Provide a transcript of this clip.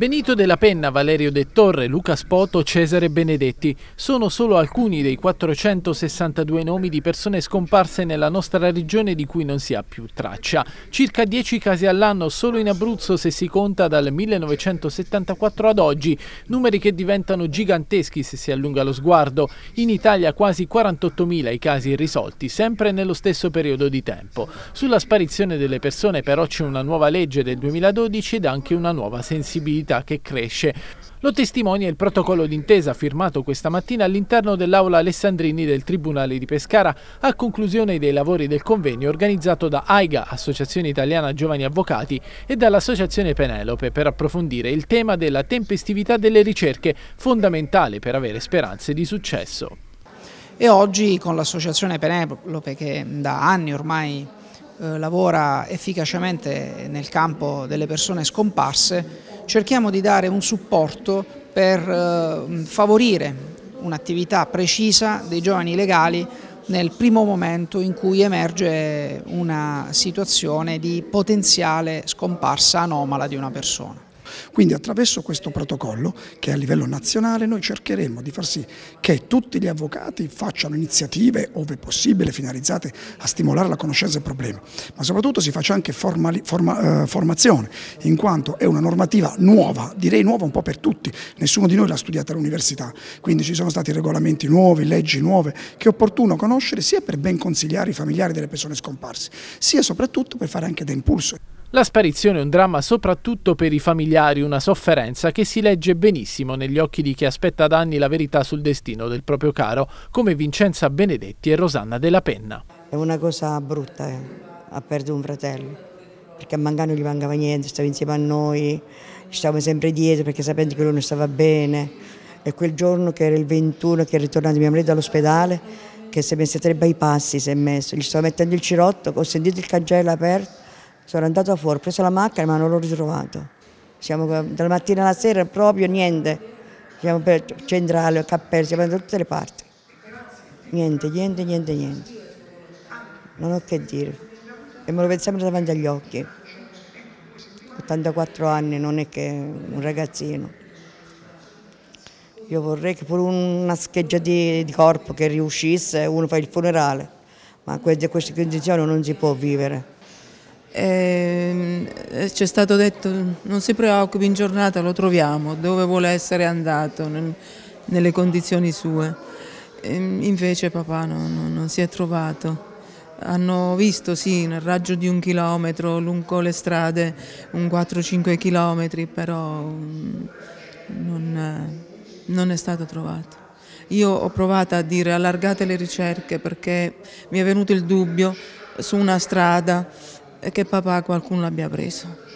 Benito della Penna, Valerio De Torre, Luca Spoto, Cesare Benedetti sono solo alcuni dei 462 nomi di persone scomparse nella nostra regione di cui non si ha più traccia. Circa 10 casi all'anno solo in Abruzzo se si conta dal 1974 ad oggi, numeri che diventano giganteschi se si allunga lo sguardo. In Italia quasi 48.000 i casi risolti, sempre nello stesso periodo di tempo. Sulla sparizione delle persone però c'è una nuova legge del 2012 ed anche una nuova sensibilità criminalità che cresce. Lo testimonia il protocollo d'intesa firmato questa mattina all'interno dell'aula Alessandrini del Tribunale di Pescara a conclusione dei lavori del convegno organizzato da AIGA, Associazione Italiana Giovani Avvocati, e dall'Associazione Penelope per approfondire il tema della tempestività delle ricerche, fondamentale per avere speranze di successo. E oggi con l'Associazione Penelope che da anni ormai eh, lavora efficacemente nel campo delle persone scomparse, cerchiamo di dare un supporto per eh, favorire un'attività precisa dei giovani legali nel primo momento in cui emerge una situazione di potenziale scomparsa anomala di una persona. Quindi attraverso questo protocollo, che è a livello nazionale, noi cercheremo di far sì che tutti gli avvocati facciano iniziative, ove possibile, finalizzate a stimolare la conoscenza del problema, ma soprattutto si faccia anche formali, forma, eh, formazione, in quanto è una normativa nuova, direi nuova un po' per tutti, nessuno di noi l'ha studiata all'università, quindi ci sono stati regolamenti nuovi, leggi nuove, che è opportuno conoscere sia per ben consigliare i familiari delle persone scomparse, sia soprattutto per fare anche da impulso. La sparizione è un dramma soprattutto per i familiari, una sofferenza che si legge benissimo negli occhi di chi aspetta da anni la verità sul destino del proprio caro, come Vincenza Benedetti e Rosanna Della Penna. È una cosa brutta, eh. ha perduto un fratello, perché a Mangano gli mancava niente, stava insieme a noi, stavamo sempre dietro perché sapendo che lui non stava bene. E quel giorno che era il 21 che è ritornato mia moglie dall'ospedale, che si è messo tre bypass, si è messo, gli stava mettendo il cirotto, ho sentito il cancello aperto sono andato fuori, ho preso la macchina ma non l'ho ritrovato. Siamo dalla mattina alla sera proprio niente. Siamo per centrale, cappello, siamo da tutte le parti. Niente, niente, niente, niente. Non ho che dire. E me lo pensiamo davanti agli occhi. 84 anni, non è che un ragazzino. Io vorrei che pure una scheggia di, di corpo che riuscisse, uno fa il funerale, ma in queste condizioni non si può vivere. Ehm, eh, ci è stato detto non si preoccupi in giornata lo troviamo dove vuole essere andato nelle condizioni sue eh, invece papà no, non si è trovato hanno visto sì nel raggio di un chilometro lungo le strade un 4-5 chilometri però mm, non, eh, non è stato trovato io ho provato a dire allargate le ricerche perché mi è venuto il dubbio su una strada che papà qualcuno l'abbia preso.